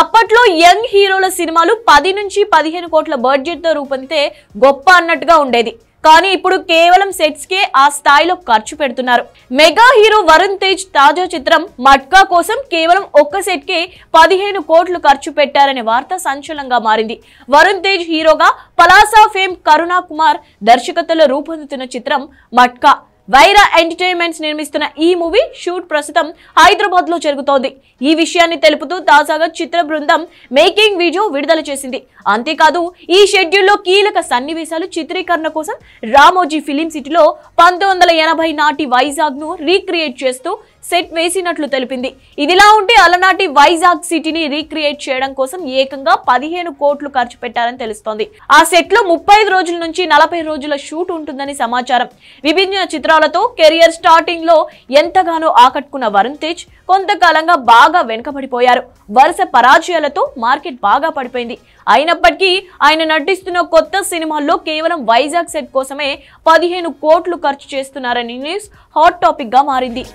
అప్పట్లో యంగ్ హీరోల సినిమాలు పది నుంచి పదిహేను కోట్ల బడ్జెట్తో రూపొందితే గొప్ప అన్నట్టుగా ఉండేది కానీ ఇప్పుడు కేవలం సెట్స్కే ఆ స్థాయిలో ఖర్చు పెడుతున్నారు మెగా హీరో వరుణ్ తేజ్ తాజా చిత్రం మట్కా కోసం కేవలం ఒక్క కే పదిహేను కోట్లు ఖర్చు పెట్టారనే వార్త సంచలనంగా మారింది వరుణ్ తేజ్ హీరోగా పలాసా ఫేమ్ కరుణా కుమార్ దర్శకత్వంలో రూపొందుతున్న చిత్రం మట్కా వైరా ఎంటర్టైన్మెంట్స్ నిర్మిస్తున్న ఈ మూవీ షూట్ ప్రస్తుతం హైదరాబాద్ లో జరుగుతోంది ఈ విషయాన్ని తెలుపుతూ తాజాగా చిత్ర బృందం మేకింగ్ వీడియో విడుదల చేసింది అంతేకాదు ఈ షెడ్యూల్లో కీలక సన్నివేశాలు చిత్రీకరణ కోసం రామోజీ ఫిలిం సిటీలో పంతొమ్మిది నాటి వైజాగ్ ను రీక్రియేట్ చేస్తూ సెట్ వేసినట్లు తెలిపింది ఇదిలా ఉంటే అలనాటి వైజాగ్ సిటీని రీక్రియేట్ చేయడం కోసం ఏకంగా పదిహేను కోట్లు ఖర్చు పెట్టారని తెలుస్తోంది ఆ సెట్ లో ముప్పై రోజుల నుంచి నలభై రోజుల షూట్ ఉంటుందని సమాచారం విభిన్న చిత్రాలు చిత్రాలతో కెరియర్ స్టార్టింగ్ లో ఎంతగానో ఆకట్టుకున్న వరుణ్ తేజ్ కొంతకాలంగా బాగా వెనుకబడిపోయారు వరుస పరాజయాలతో మార్కెట్ బాగా పడిపోయింది అయినప్పటికీ ఆయన నటిస్తున్న కొత్త సినిమాల్లో కేవలం వైజాగ్ సెట్ కోసమే పదిహేను కోట్లు ఖర్చు చేస్తున్నారని న్యూస్ హాట్ టాపిక్ గా మారింది